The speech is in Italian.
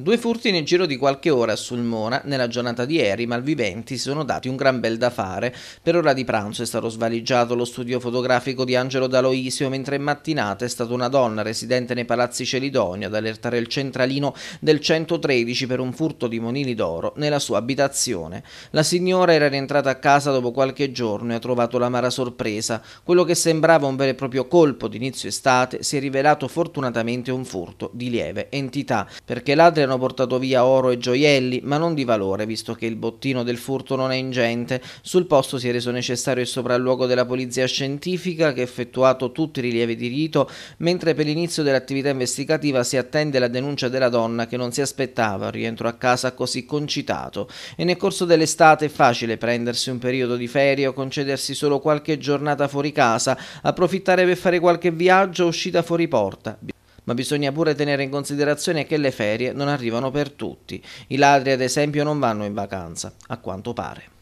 Due furti nel giro di qualche ora a Sulmona, nella giornata di ieri, i malviventi si sono dati un gran bel da fare. Per ora di pranzo è stato svaliggiato lo studio fotografico di Angelo D'Aloisio, mentre in mattinata è stata una donna residente nei palazzi Celidonio ad allertare il centralino del 113 per un furto di monili d'oro nella sua abitazione. La signora era rientrata a casa dopo qualche giorno e ha trovato l'amara sorpresa. Quello che sembrava un vero e proprio colpo d'inizio estate si è rivelato fortunatamente un furto di lieve entità, perché ladre hanno portato via oro e gioielli, ma non di valore, visto che il bottino del furto non è ingente. Sul posto si è reso necessario il sopralluogo della polizia scientifica, che ha effettuato tutti i rilievi di rito, mentre per l'inizio dell'attività investigativa si attende la denuncia della donna che non si aspettava un rientro a casa così concitato. E nel corso dell'estate è facile prendersi un periodo di ferie o concedersi solo qualche giornata fuori casa, approfittare per fare qualche viaggio o uscita fuori porta ma bisogna pure tenere in considerazione che le ferie non arrivano per tutti. I ladri ad esempio non vanno in vacanza, a quanto pare.